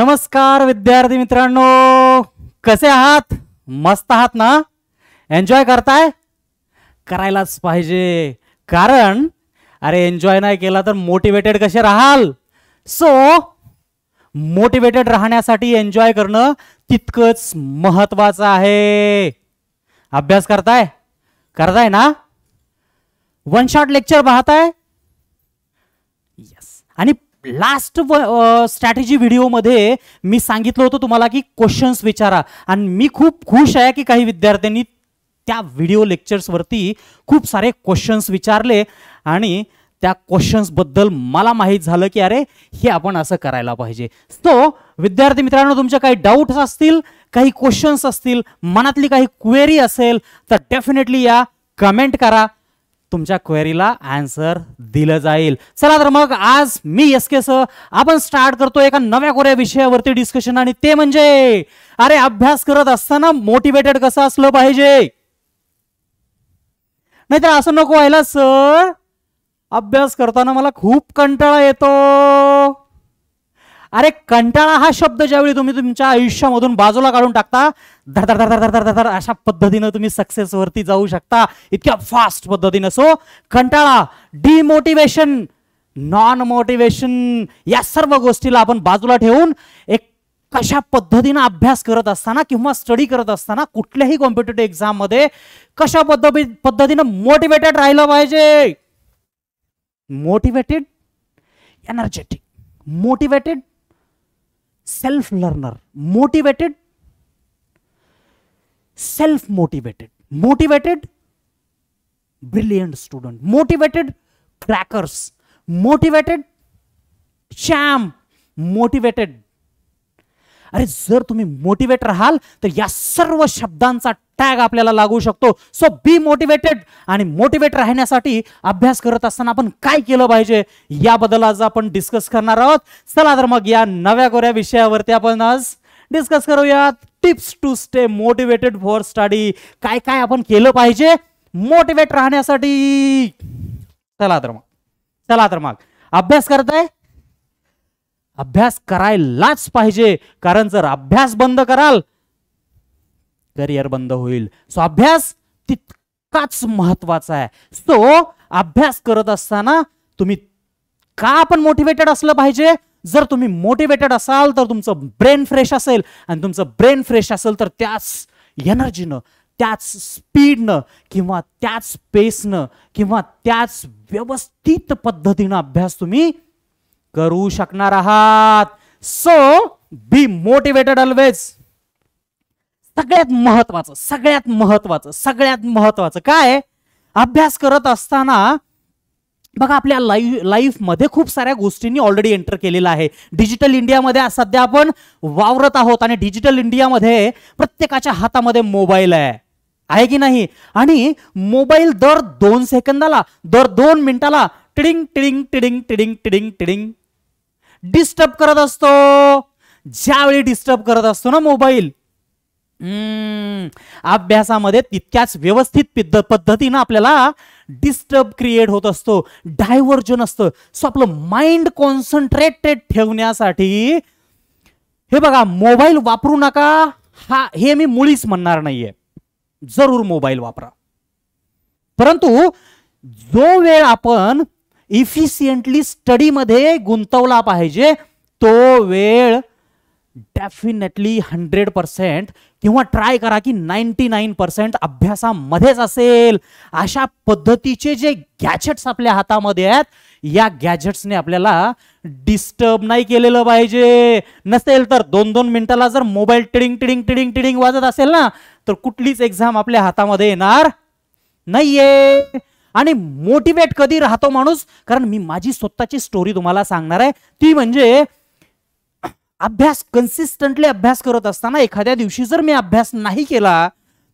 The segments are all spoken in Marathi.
नमस्कार विद्यार्थी मित्रांनो कसे आहात मस्त आहात ना एन्जॉय करताय करायलाच पाहिजे कारण अरे एन्जॉय नाही केला तर मोटिवेटेड कसे राहाल सो मोटिवेटेड राहण्यासाठी एन्जॉय करणं तितकंच महत्वाचं आहे अभ्यास करताय करताय ना वन शॉट लेक्चर पाहताय आणि लास्ट व स्ट्रॅटेजी व्हिडिओमध्ये मी सांगितलं होतं तुम्हाला की क्वेश्चन्स विचारा आणि मी खूप खुश आहे की काही विद्यार्थ्यांनी त्या व्हिडिओ लेक्चर्सवरती खूप सारे क्वेश्चन्स विचारले आणि त्या क्वेश्चन्सबद्दल मला माहीत झालं की अरे हे आपण असं करायला पाहिजे तो विद्यार्थी मित्रांनो तुमच्या काही डाऊट्स असतील काही क्वेश्चन्स असतील मनातली काही क्वेरी असेल तर डेफिनेटली या कमेंट करा तुमच्या क्वेरीला आन्सर दिलं जाईल चला तर मग आज मी एस के सर आपण स्टार्ट करतो एका नव्या कोऱ्या विषयावरती डिस्कशन आणि ते म्हणजे अरे अभ्यास करत असताना मोटिवेटेड कसं असलं पाहिजे नाहीतर असं नको व्हायला सर अभ्यास करताना मला खूप कंटाळा येतो अरे कंटाळा हा शब्द ज्यावेळी तुम्ही तुमच्या आयुष्यामधून बाजूला काढून टाकता धर धर धर धर धर अशा पद्धतीनं तुम्ही सक्सेसवरती जाऊ शकता इतक्या फास्ट पद्धतीनं सो कंटाळा डिमोटिवेशन नॉन मोटिवेशन या सर्व गोष्टीला आपण बाजूला ठेवून एक कशा पद्धतीनं अभ्यास करत असताना किंवा स्टडी करत असताना कुठल्याही कॉम्पिटेटिव्ह एक्झाममध्ये कशा पद्धती पद्धतीनं मोटिवेटेड राहिलं पाहिजे motivated energetic motivated self learner motivated self motivated motivated brilliant student motivated crackers motivated sham, motivated अरे जर तुम्ही मोटिवेट राहाल तर या सर्व शब्दांचा टॅग आपल्याला लागू शकतो सो बी मोटिवेटेड आणि मोटिवेट राहण्यासाठी अभ्यास करत असताना आपण काय केलं पाहिजे याबद्दल आज आपण डिस्कस करणार आहोत चला तर मग या नव्या गोऱ्या विषयावरती आपण आज डिस्कस करूयात tips to stay motivated for study काय काय आपण केलं पाहिजे मोटिवेट राहण्यासाठी चला तर मग चला तर मग अभ्यास करताय अभ्यास करायलाच पाहिजे कारण जर अभ्यास बंद कराल करिअर बंद होईल सो अभ्यास तितकाच महत्वाचा आहे सो अभ्यास करत असताना तुम्ही का आपण मोटिवेटेड असलं पाहिजे जर तुम्ही मोटिवेटेड असाल तर तुमचं ब्रेन फ्रेश असेल आणि तुमचं ब्रेन फ्रेश असेल तर त्याच एनर्जीनं त्याच स्पीडनं किंवा त्याच पेसनं किंवा त्याच व्यवस्थित पद्धतीनं अभ्यास तुम्ही करू शकणार आहात सो बी मोटिवेटेड ऑलवेज सगळ्यात महत्वाचं सगळ्यात महत्वाचं सगळ्यात महत्वाचं काय अभ्यास करत असताना बघा आपल्या लाईफ लाईफमध्ये खूप साऱ्या गोष्टींनी ऑलरेडी एंटर केलेलं आहे डिजिटल इंडियामध्ये सध्या आपण वावरत आहोत आणि डिजिटल इंडियामध्ये प्रत्येकाच्या हातामध्ये मोबाईल आहे आहे की नाही आणि मोबाईल दर दोन सेकंदाला दर दोन मिनिटाला टिडिंग टिडिंग टिडिंग टिडिंग टिडिंग टिडिंग डिस्टर्ब करत असतो ज्यावेळी डिस्टर्ब करत असतो ना मोबाईल अभ्यासामध्ये तितक्याच व्यवस्थित पद्धतीनं आपल्याला डिस्टर्ब क्रिएट होत असतो डायव्हर्जन असतं सो आपलं माइंड कॉन्सन्ट्रेटेड ठेवण्यासाठी हे बघा मोबाईल वापरू नका हा हे मी मुळीच म्हणणार नाहीये जरूर मोबाईल वापरा परंतु जो वेळ आपण इफिशियंटली स्टडीमध्ये गुंतवला पाहिजे तो वेळ डेफिनेटली हंड्रेड पर्सेंट किंवा ट्राय करा की नाईन्टी नाईन पर्सेंट अभ्यासामध्येच असेल अशा पद्धतीचे जे गॅजेट्स आपल्या हातामध्ये आहेत या गॅजेट्सने आपल्याला डिस्टर्ब नाही केलेलं पाहिजे नसेल तर दोन दोन मिनिटाला जर मोबाईल टिडिंग टिडिंग टिडिंग टिडिंग वाजत असेल ना तर कुठलीच एक्झाम आपल्या हातामध्ये येणार नाहीये आणि मोटिवेट कधी राहतो माणूस कारण मी माझी स्वतःची स्टोरी तुम्हाला सांगणार आहे ती म्हणजे अभ्यास कन्सिस्टंटली अभ्यास करत असताना एखाद्या दिवशी जर मी अभ्यास नाही केला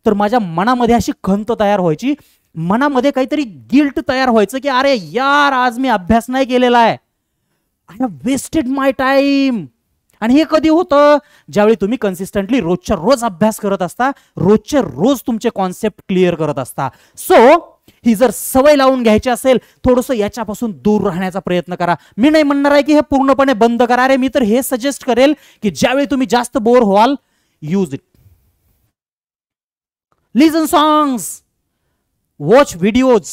तर माझ्या मनामध्ये अशी खंत तयार व्हायची मनामध्ये काहीतरी गिल्ट तयार व्हायचं की अरे यार आज मी अभ्यास नाही केलेला आहे I have wasted my time आणि हे कधी होतं ज्यावेळी तुम्ही कन्सिस्टंटली रोजच्या रोज अभ्यास करत असता रोजच्या रोज तुमचे कॉन्सेप्ट क्लिअर करत असता सो so, ही जर सवय लावून घ्यायची असेल थोडस याच्यापासून दूर राहण्याचा प्रयत्न करा मी नाही म्हणणार आहे की हे पूर्णपणे बंद करा अरे मी तर हे सजेस्ट करेल की ज्यावेळी तुम्ही जास्त बोर व्हाल use it listen songs watch videos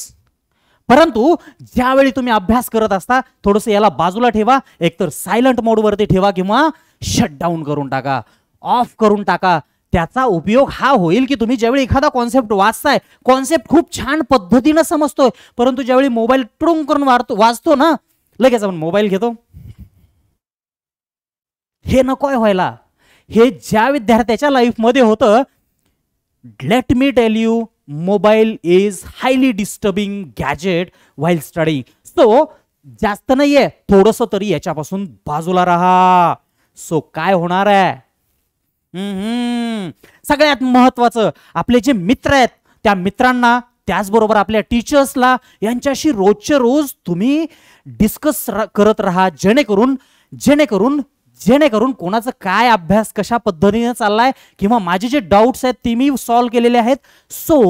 परंतु ज्यावेळी तुम्ही अभ्यास करत असता थोडस याला बाजूला ठेवा एकतर सायलंट मोडवरती ठेवा किंवा शट डाऊन करून टाका ऑफ करून टाका त्याचा उपयोग हा होईल की तुम्ही ज्यावेळी एखादा कॉन्सेप्ट वाचताय कॉन्सेप्ट खूप छान पद्धतीनं समजतोय परंतु ज्यावेळी मोबाईल ट्रुंग करून वाचतो ना लगेच आपण मोबाईल घेतो हे नकोय व्हायला हे ज्या विद्यार्थ्याच्या लाईफमध्ये होतं let me tell you mobile is highly disturbing gadget while study so जास्त नाहीये थोडस तरी याच्यापासून बाजूला राहा सो काय होणार आहे सगळ्यात महत्त्वाचं आपले जे मित्र आहेत त्या मित्रांना त्याचबरोबर आपल्या टीचर्सला यांच्याशी रोजच्या रोज तुम्ही डिस्कस करत राहा जेणेकरून जेणेकरून जेणेकरून कोणाचा काय अभ्यास कशा पद्धतीने चाललाय किंवा माझे जे डाऊट्स आहेत ते मी सॉल्व्ह केलेले आहेत सो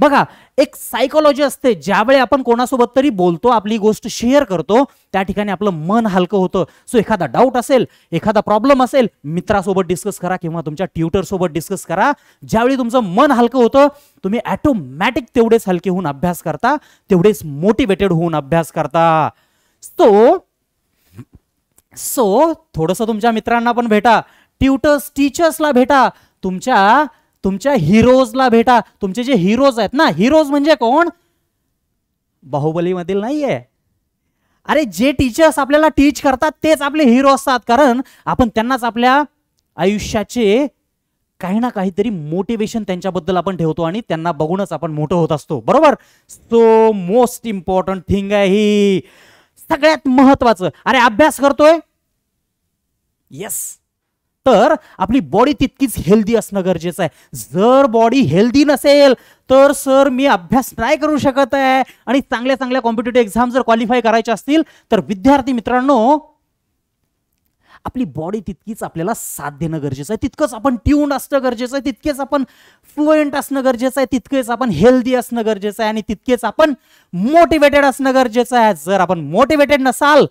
बघा एक सायकोलॉजी असते ज्यावेळी आपण कोणासोबत तरी बोलतो आपली गोष्ट शेअर करतो त्या ठिकाणी आपलं मन हलकं होतं सो एखादा डाऊट असेल एखादा प्रॉब्लेम असेल मित्रासोबत डिस्कस करा किंवा तुमच्या ट्युटरसोबत डिस्कस करा ज्यावेळी तुमचं मन हलकं होतं तुम्ही ॲटोमॅटिक तेवढेच हलके होऊन अभ्यास करता तेवढेच मोटिवेटेड होऊन अभ्यास करता सो सो थोडंसं तुमच्या मित्रांना पण भेटा ट्युटर्स टीचर्सला भेटा तुमच्या तुमच्या हिरोजला भेटा तुमचे जे हिरोज आहेत ना हिरोज म्हणजे कोण बाहुबलीमधील नाहीये अरे जे टीचर्स आपल्याला टीच करतात तेच आपले हिरो असतात कारण आपण त्यांनाच आपल्या आयुष्याचे काही ना काहीतरी मोटिवेशन त्यांच्याबद्दल आपण ठेवतो आणि त्यांना बघूनच आपण मोठं होत असतो बरोबर सो मोस्ट इम्पॉर्टंट थिंग आहे ही सगळ्यात महत्वाचं अरे अभ्यास करतोय येस तर आपली बॉडी तितकीच हेल्दी असणं गरजेचं आहे जर बॉडी हेल्दी नसेल तर सर मी अभ्यास नाही करू शकत आहे आणि चांगल्या चांगल्या कॉम्पिटेटिव्ह एक्झाम जर क्वालिफाय करायचे असतील तर विद्यार्थी मित्रांनो आपली बॉडी तितकीच आपल्याला साथ देणं गरजेचं आहे तितकंच आपण ट्यून असणं गरजेचं आहे तितकेच आपण फ्लुएंट असणं गरजेचं आहे तितकेच आपण हेल्दी असणं गरजेचं आहे आणि तितकेच आपण मोटिवेटेड असणं गरजेचं आहे जर आपण मोटिवेटेड नसाल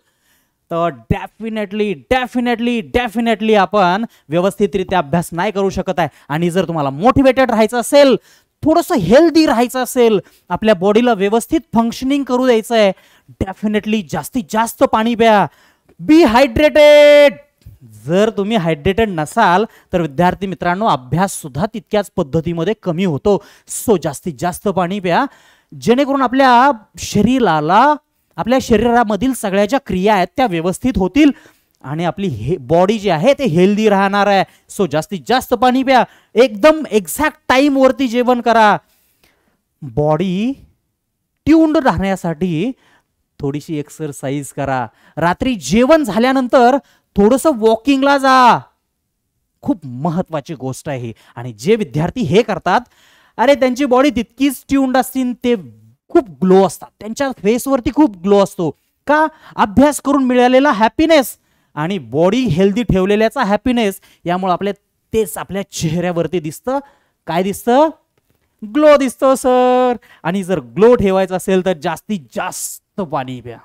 तर डेफिनेटली डेफिनेटली डेफिनेटली आपण व्यवस्थितरित्या अभ्यास नाही करू शकत आहे आणि जर तुम्हाला मोटिवेटेड राहायचं असेल थोडंसं हेल्दी राहायचं असेल आपल्या बॉडीला व्यवस्थित फंक्शनिंग करू द्यायचं आहे डेफिनेटली जास्तीत जास्त पाणी प्या बी हायड्रेटेड जर तुम्ही हायड्रेटेड नसाल तर विद्यार्थी मित्रांनो अभ्याससुद्धा तितक्याच पद्धतीमध्ये कमी होतो सो जास्तीत जास्त पाणी प्या जेणेकरून आपल्या शरीराला आपल्या शरीरामधील सगळ्या ज्या क्रिया आहेत त्या व्यवस्थित होतील आणि आपली हे बॉडी जी आहे ते हेल्दी राहणार आहे सो जास्तीत जास्त पाणी प्या एकदम एक्झॅक्ट टाइमवरती जेवण करा बॉडी ट्यून्ड राहण्यासाठी थोडीशी एक्सरसाइज करा रात्री जेवण झाल्यानंतर थोडंसं वॉकिंगला जा खूप महत्वाची गोष्ट आहे आणि जे विद्यार्थी हे करतात अरे त्यांची बॉडी तितकीच ट्यून्ड असतील ते खूप ग्लो असतात त्यांच्या फेसवरती खूप ग्लो असतो का अभ्यास करून मिळालेला हॅपीनेस आणि बॉडी हेल्दी ठेवलेल्याचा हॅपीनेस यामुळे आपल्या तेच आपल्या चेहऱ्यावरती दिसतं काय दिसतं ग्लो दिसतो सर आणि जर ग्लो ठेवायचं असेल तर जास्तीत जास्त पाणी प्या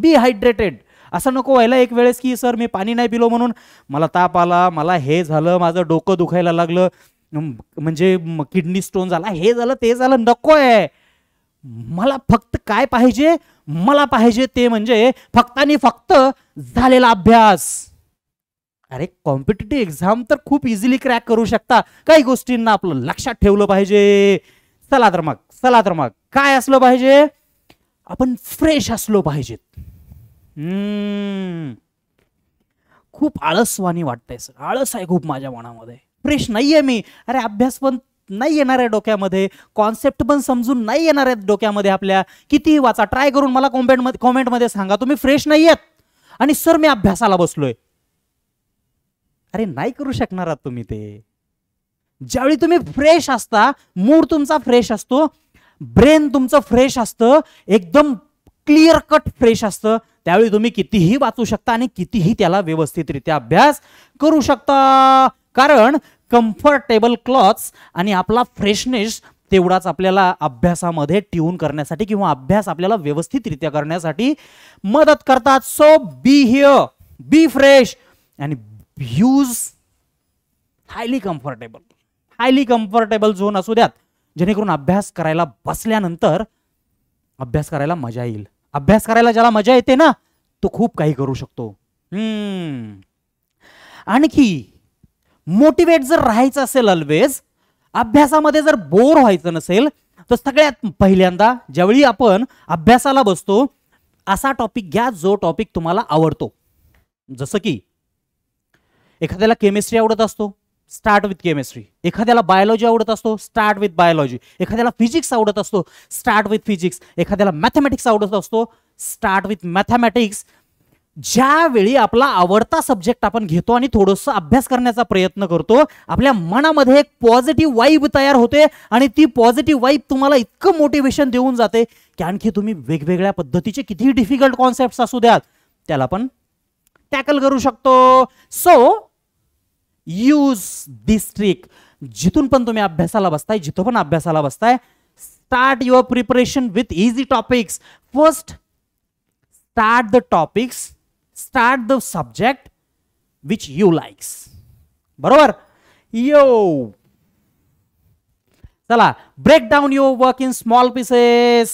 बी हायड्रेटेड असं नको व्हायला एक वेळेस की सर मी पाणी नाही पिलो म्हणून मला ताप आला मला हे झालं माझं डोकं दुखायला लागलं म्हणजे किडनी स्टोन झाला हे झालं ते झालं नको आहे मला फक्त काय पाहिजे मला पाहिजे ते म्हणजे फक्त आणि फक्त झालेला अभ्यास अरे कॉम्पिटेटिव्ह एक्झाम तर खूप इझिली क्रॅक करू शकता काही गोष्टींना आपलं लक्षात ठेवलं पाहिजे चला तर मग चला तर मग काय असलं पाहिजे आपण फ्रेश असलो पाहिजेत खूप आळसवाणी वाटतंय सर आळस आहे खूप माझ्या मनामध्ये फ्रेश नाहीये मी अरे अभ्यास पण नाही येणार आहे डोक्यामध्ये कॉन्सेप्ट पण समजून नाही येणार आहेत डोक्यामध्ये आपल्या कितीही वाचा ट्राय करून मला मध्ये कॉमेंटमध्ये सांगा तुम्ही फ्रेश नाही आहेत आणि सर मी अभ्यासाला बसलोय अरे नाही करू शकणार आहात तुम्ही ते ज्यावेळी तुम्ही फ्रेश असता मूड तुमचा फ्रेश असतो ब्रेन तुमचं फ्रेश असतं एकदम क्लिअर कट फ्रेश असतं त्यावेळी तुम्ही कितीही वाचू शकता आणि कितीही त्याला व्यवस्थितरित्या अभ्यास करू शकता कारण कम्फर्टेबल क्लॉथ्स आणि आपला फ्रेशनेस तेवढाच आपल्याला अभ्यासामध्ये ट्यून करण्यासाठी किंवा अभ्यास आपल्याला व्यवस्थितरित्या करण्यासाठी मदत करतात so be here be fresh and use highly comfortable highly comfortable zone असू द्यात जेणेकरून अभ्यास करायला बसल्यानंतर अभ्यास करायला मजा येईल अभ्यास करायला ज्याला मजा येते ना तो खूप काही करू शकतो आणखी मोटिवेट जर राहायचं असेल अल्वेज अभ्यासामध्ये जर बोर व्हायचं नसेल तर सगळ्यात पहिल्यांदा ज्यावेळी आपण अभ्यासाला बसतो असा टॉपिक घ्या जो टॉपिक तुम्हाला आवडतो जसं की एखाद्याला केमिस्ट्री आवडत असतो स्टार्ट विथ केमिस्ट्री एखाद्याला बायोलॉजी आवडत असतो स्टार्ट विथ बायोलॉजी एखाद्याला फिजिक्स आवडत असतो स्टार्ट विथ फिजिक्स एखाद्याला मॅथमॅटिक्स आवडत असतो स्टार्ट विथ मॅथमॅटिक्स ज्यावेळी आपला आवडता सब्जेक्ट आपण घेतो आणि थोडस अभ्यास करण्याचा प्रयत्न करतो आपल्या मनामध्ये एक पॉझिटिव्ह वाईब तयार होते आणि ती पॉझिटिव्ह वाईब तुम्हाला इतकं मोटिवेशन देऊन जाते की आणखी तुम्ही वेगवेगळ्या पद्धतीचे कितीही डिफिकल्ट कॉन्सेप्ट असू द्यात त्याला आपण टॅकल करू शकतो सो यूज दिस ट्रिक जिथून पण तुम्ही अभ्यासाला बसताय जिथं पण अभ्यासाला बसताय start your preparation with easy topics first start the topics start the subject which you likes बरोबर यो चला break down your work in small pieces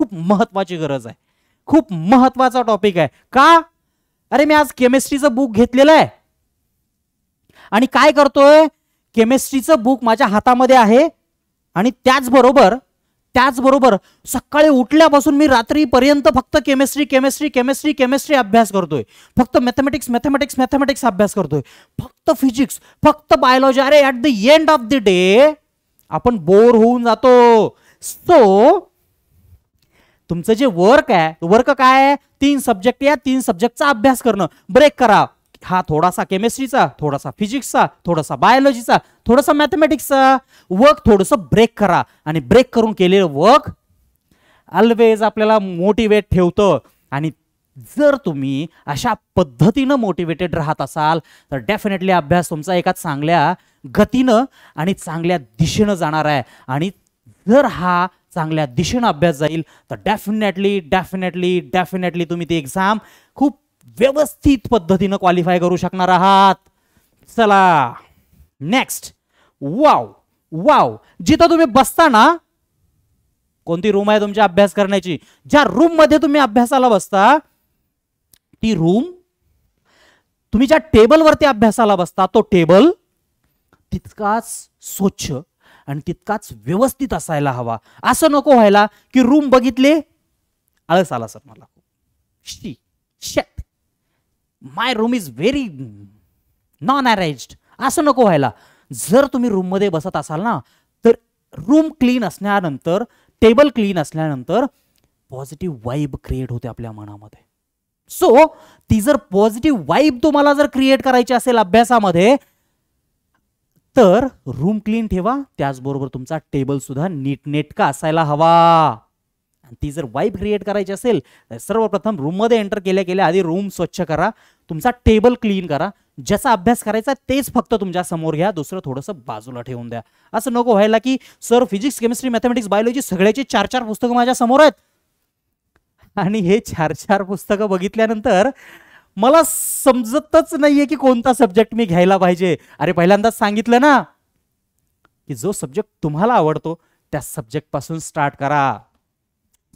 खूप महत्वाची गरज आहे खूप महत्वाचा टॉपिक आहे का अरे मी आज केमिस्ट्रीचं बुक घेतलेलं आहे आणि काय करतोय केमिस्ट्रीचं बुक माझ्या हातामध्ये आहे आणि त्याचबरोबर त्याचबरोबर सकाळी उठल्यापासून मी रात्रीपर्यंत फक्त केमिस्ट्री केमिस्ट्री केमिस्ट्री केमिस्ट्री अभ्यास करतोय फक्त मॅथमॅटिक्स मॅथमॅटिक्स मॅथमॅटिक्स अभ्यास करतोय फक्त फिजिक्स फक्त बायोलॉजी अरे at the end of the day आपण बोर होऊन जातो सो तुमचं जे वर्क आहे वर्क काय आहे तीन सब्जेक्ट या तीन सब्जेक्टचा अभ्यास करणं ब्रेक करा हा थोडासा केमिस्ट्रीचा थोडासा फिजिक्सचा थोडासा बायोलॉजीचा थोडासा मॅथमॅटिक्सचा वर्क थोडंसं ब्रेक करा आणि ब्रेक करून केलेलं वर्क ऑलवेज आपल्याला मोटिवेट ठेवतं आणि जर तुम्ही अशा पद्धतीनं मोटिवेटेड राहत असाल तर डेफिनेटली अभ्यास तुमचा एका चांगल्या गतीनं आणि चांगल्या दिशेनं जाणार आहे आणि जर हा चांगल्या दिशेनं अभ्यास जाईल तर डेफिनेटली डेफिनेटली डेफिनेटली तुम्ही ती एक्झाम खूप व्यवस्थित पद्धतीनं क्वालिफाय करू शकणार आहात चला नेक्स्ट वाव वाव जिथं तुम्ही बसता ना कोणती रूम आहे तुमच्या अभ्यास करण्याची ज्या रूम मध्ये तुम्ही अभ्यासाला बसता ती रूम तुम्ही ज्या टेबलवरती अभ्यासाला बसता तो टेबल तितकाच स्वच्छ आणि तितकाच व्यवस्थित असायला हवा असं नको व्हायला की रूम बघितले आळस आला सर मला शी शे my room is very non arranged असं नको व्हायला जर तुम्ही रूममध्ये बसत असाल ना तर रूम क्लीन असल्यानंतर टेबल क्लीन असल्यानंतर पॉझिटिव्ह वाईब क्रिएट होते आपल्या मनामध्ये सो so, ती जर पॉझिटिव्ह वाईब तुम्हाला जर क्रिएट करायची असेल अभ्यासामध्ये तर रूम क्लीन ठेवा त्याचबरोबर तुमचा टेबल सुद्धा नीटनेटका असायला हवा आणि ती जर वाईब क्रिएट करायची असेल तर सर्वप्रथम रूममध्ये एंटर केल्या गेल्या आधी रूम स्वच्छ करा तुमचा टेबल क्लीन करा ज्याचा अभ्यास करायचा तेच फक्त तुमच्या समोर घ्या दुसरं थोडंसं बाजूला ठेवून द्या असं नको व्हायला की sir physics chemistry mathematics biology सगळ्याची चार चार पुस्तकं माझ्या समोर आहेत आणि हे चार चार पुस्तकं बघितल्यानंतर मला समजतच नाहीये की कोणता सब्जेक्ट मी घ्यायला पाहिजे अरे पहिल्यांदाच सांगितलं ना की जो सब्जेक्ट तुम्हाला आवडतो त्या सब्जेक्टपासून स्टार्ट करा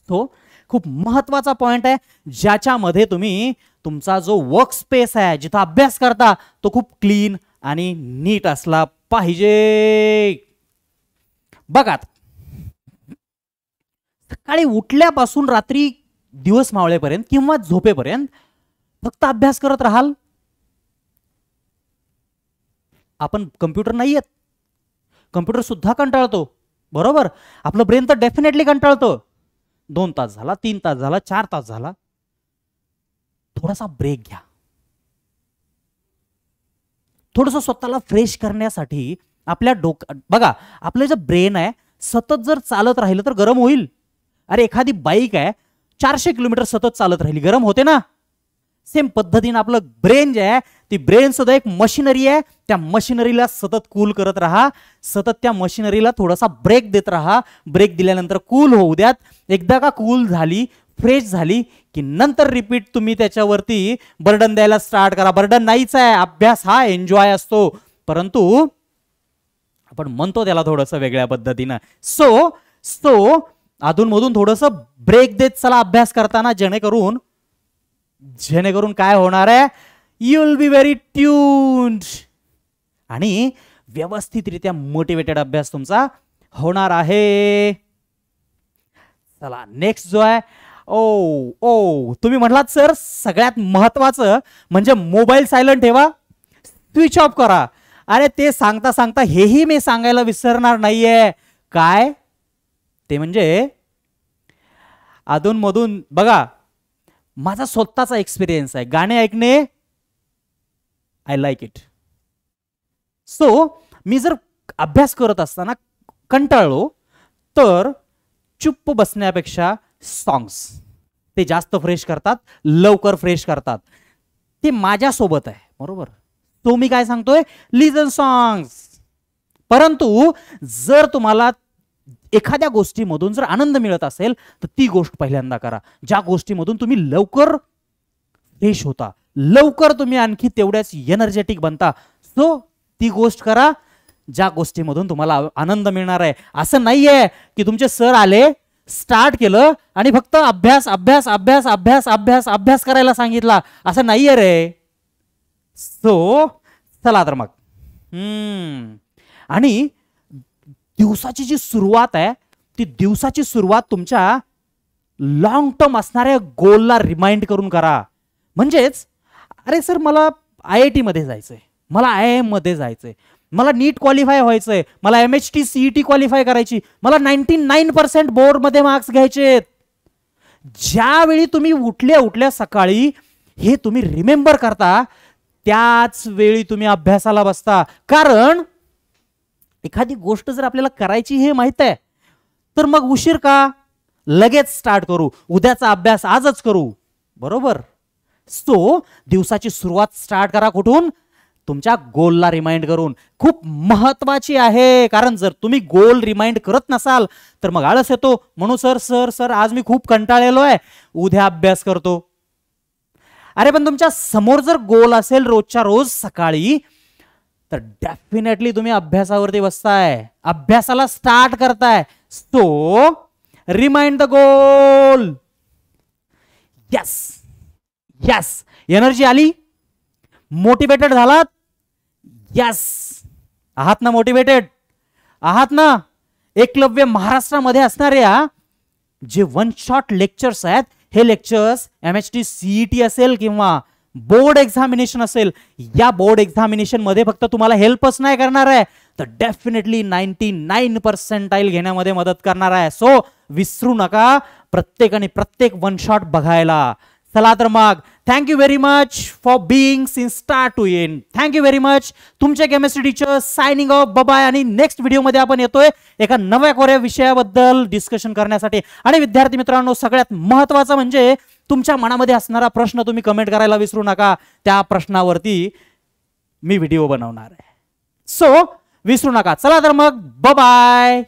तो खूप महत्वाचा पॉइंट आहे ज्याच्यामध्ये तुम्ही तुमचा जो वर्क स्पेस आहे जिथं अभ्यास करता तो खूप क्लीन आणि नीट असला पाहिजे बघात सकाळी उठल्यापासून रात्री दिवस मावळेपर्यंत किंवा झोपेपर्यंत फक्त अभ्यास करत राहाल आपण कम्प्युटर नाही आहेत कम्प्युटर सुद्धा कंटाळतो बरोबर आपलं ब्रेन तर डेफिनेटली कंटाळतो दोन तास झाला तीन तास झाला चार तास झाला थोडासा ब्रेक घ्या थोडस स्वतःला फ्रेश करण्यासाठी आपल्या डोक बघा आपलं जे ब्रेन आहे सतत जर चालत राहिलं तर गरम होईल अरे एखादी बाईक आहे चारशे किलोमीटर सतत चालत राहिली गरम होते ना सेम पद्धतीनं आपलं ब्रेन जे आहे ती ब्रेन सुद्धा एक मशीनरी आहे त्या मशिनरीला सतत कूल करत राहा सतत त्या मशिनरीला थोडासा ब्रेक देत राहा ब्रेक दिल्यानंतर कूल होऊ द्यात एकदा का कूल झाली फ्रेश झाली की नंतर रिपीट तुम्ही त्याच्यावरती बर्डन द्यायला स्टार्ट करा बर्डन नाहीच आहे अभ्यास हा एन्जॉय असतो परंतु आपण म्हणतो त्याला थोडस वेगळ्या पद्धतीनं सो सो अधूनमधून थोडस ब्रेक देत चला अभ्यास करताना जेणेकरून जेणेकरून काय होणार आहे you will be very tuned आणि व्यवस्थितरित्या मोटिवेटेड अभ्यास तुमचा होणार आहे चला नेक्स्ट जो आहे ओ ओ तुम्ही म्हटलात सर सगळ्यात महत्वाचं म्हणजे मोबाईल सायलंट ठेवा स्विच ऑफ करा अरे ते सांगता सांगता हेही मी सांगायला विसरणार नाहीये काय ते म्हणजे अधूनमधून बघा माझा स्वतःचा एक्सपिरियन्स आहे गाणे ऐकणे आय लाईक इट सो मी जर अभ्यास करत असताना कंटाळलो तर चुप्प बसण्यापेक्षा सॉंग्स ते जास्त फ्रेश करतात लवकर फ्रेश करतात ते माझ्यासोबत आहे बरोबर तो मी काय सांगतोय लिझन सॉंग्स परंतु जर तुम्हाला एखाद्या गोष्टीमधून जर आनंद मिळत असेल तर ती गोष्ट पहिल्यांदा करा ज्या गोष्टीमधून तुम्ही लवकर फ्रेश होता लवकर तुम्ही आणखी तेवढ्याच एनर्जेटिक बनता सो ती गोष्ट करा ज्या गोष्टीमधून तुम्हाला आनंद मिळणार आहे असं नाहीये की तुमचे सर आले स्टार्ट केलं आणि फक्त अभ्यास अभ्यास अभ्यास अभ्यास अभ्यास अभ्यास करायला सांगितला असं नाही आहे रे सो चला तर मग हम्म आणि दिवसाची जी सुरुवात आहे ती दिवसाची सुरुवात तुमच्या लॉंग टर्म असणाऱ्या गोलला रिमाइंड करून करा म्हणजेच अरे सर मला आय आय टीमध्ये जायचं आहे मला आय आय एममध्ये जायचं आहे मला नीट क्वालिफाय व्हायचं आहे मला M H T C E T qualify करायची मला नाईन्टी नाईन पर्सेंट बोर्डमध्ये मार्क्स घ्यायचे आहेत ज्यावेळी तुम्ही उठल्या उठल्या सकाळी हे तुम्ही रिमेंबर करता त्याच वेळी तुम्ही अभ्यासाला बसता कारण एखादी गोष्ट जर आपल्याला करायची हे माहीत आहे तर मग उशीर का लगेच स्टार्ट करू उद्याचा अभ्यास आजच करू बरोबर सो दिवसाची सुरुवात स्टार्ट करा कुठून तुमच्या गोलला रिमाइंड करून खूप महत्वाची आहे कारण जर तुम्ही गोल रिमाइंड करत नसाल तर मग आळस येतो म्हणून सर सर सर आज मी खूप कंटाळलेलो आहे उद्या अभ्यास करतो अरे पण तुमच्या समोर जर गोल असेल रोजच्या रोज सकाळी तर डेफिनेटली तुम्ही अभ्यासावरती बसताय अभ्यासाला स्टार्ट करताय so remind the goal yes yes energy आली मोटिवेटेड झालात यस आहात ना मोटिवेटेड आहात ना एकलव्य महाराष्ट्रामध्ये असणाऱ्या जे वन शॉट लेक्चर्स आहेत हे lectures M H T CET असेल किंवा बोर्ड एक्झामिनेशन असेल या बोर्ड एक्झामिनेशनमध्ये फक्त तुम्हाला हेल्पच नाही करणार आहे तर डेफिनेटली नाईन्टी नाईन पर्सेंटाईल घेण्यामध्ये मदत करणार आहे सो विसरू नका प्रत्येकाने प्रत्येक वन शॉट बघायला चला तर मग thank you very much for being सिन start to in thank you very much तुमचे chemistry teacher signing off bye bye आणि नेक्स्ट व्हिडिओमध्ये आपण येतोय एका नव्या कोऱ्या विषयाबद्दल डिस्कशन करण्यासाठी आणि विद्यार्थी मित्रांनो सगळ्यात महत्वाचं म्हणजे तुमच्या मनामध्ये असणारा प्रश्न तुम्ही कमेंट करायला विसरू नका त्या प्रश्नावरती मी व्हिडिओ बनवणार आहे सो विसरू नका चला तर मग बाय